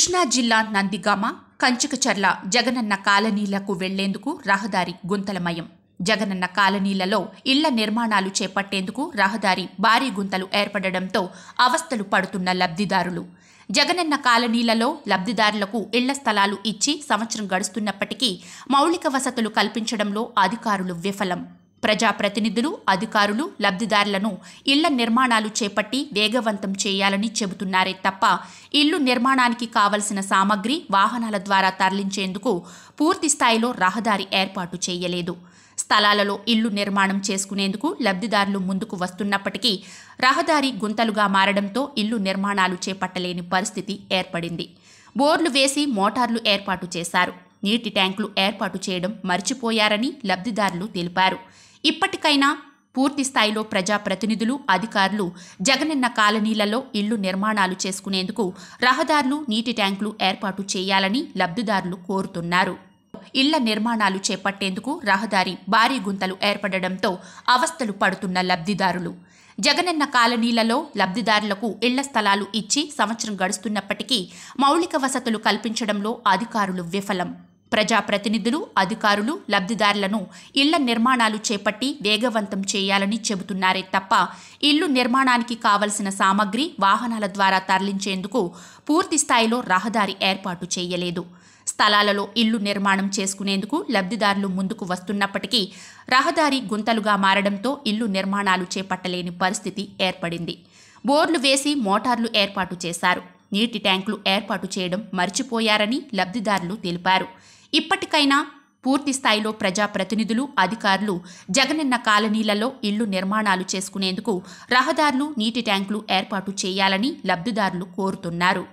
కృష్ణా జిల్లా నందిగామ కంచికచర్ల జగనన్న కాలనీలకు వెళ్లేందుకు రహదారి గుంతలమయం జగనన్న కాలనీలలో ఇళ్ల నిర్మాణాలు చేపట్టేందుకు రహదారి భారీ గుంతలు ఏర్పడడంతో అవస్థలు పడుతున్న లబ్ధిదారులు జగనన్న కాలనీలలో లబ్ధిదారులకు ఇళ్ల స్థలాలు ఇచ్చి సంవత్సరం గడుస్తున్నప్పటికీ మౌలిక వసతులు కల్పించడంలో అధికారులు విఫలం ప్రజాప్రతినిధులు అధికారులు లబ్ధిదారులను ఇళ్ల నిర్మాణాలు చేపట్టి వేగవంతం చేయాలని చెబుతున్నారే తప్ప ఇల్లు నిర్మాణానికి కావలసిన సామగ్రి వాహనాల ద్వారా తరలించేందుకు పూర్తి స్థాయిలో రహదారి ఏర్పాటు చేయలేదు స్థలాలలో ఇల్లు నిర్మాణం చేసుకునేందుకు లబ్ధిదారులు ముందుకు వస్తున్నప్పటికీ రహదారి గుంతలుగా మారడంతో ఇల్లు నిర్మాణాలు చేపట్టలేని పరిస్థితి ఏర్పడింది బోర్లు వేసి మోటార్లు ఏర్పాటు చేశారు నీటి ట్యాంకులు ఏర్పాటు చేయడం మర్చిపోయారని లబ్ధిదారులు తెలిపారు ఇప్పటికైనా పూర్తి స్థాయిలో ప్రజాప్రతినిధులు అధికారులు జగనన్న కాలనీలలో ఇళ్లు నిర్మాణాలు చేసుకునేందుకు రహదారులు నీటి ట్యాంకులు ఏర్పాటు చేయాలని లబ్ధిదారులు కోరుతున్నారు ఇళ్ల నిర్మాణాలు చేపట్టేందుకు రహదారి భారీ గుంతలు ఏర్పడడంతో అవస్థలు పడుతున్న లబ్ధిదారులు జగనన్న కాలనీలలో లబ్ధిదారులకు ఇళ్ల స్థలాలు ఇచ్చి సంవత్సరం గడుస్తున్నప్పటికీ మౌలిక వసతులు కల్పించడంలో అధికారులు విఫలం ప్రజాప్రతినిధులు అధికారులు లబ్ధిదారులను ఇళ్ల నిర్మాణాలు చేపట్టి వేగవంతం చేయాలని చెబుతున్నారే తప్ప ఇల్లు నిర్మాణానికి కావలసిన సామగ్రి వాహనాల ద్వారా తరలించేందుకు పూర్తి స్థాయిలో రహదారి ఏర్పాటు చేయలేదు స్థలాలలో ఇల్లు నిర్మాణం చేసుకునేందుకు లబ్ధిదారులు ముందుకు వస్తున్నప్పటికీ రహదారి గుంతలుగా మారడంతో ఇల్లు నిర్మాణాలు చేపట్టలేని పరిస్థితి ఏర్పడింది బోర్లు వేసి మోటార్లు ఏర్పాటు చేశారు నీటి ట్యాంకులు ఏర్పాటు చేయడం మర్చిపోయారని లబ్ధిదారులు తెలిపారు ఇప్పటికైనా పూర్తి స్థాయిలో ప్రజాప్రతినిధులు అధికారులు జగనన్న కాలనీలలో ఇళ్లు నిర్మాణాలు చేసుకునేందుకు రహదారులు నీటి ట్యాంకులు ఏర్పాటు చేయాలని లబ్ధిదారులు కోరుతున్నారు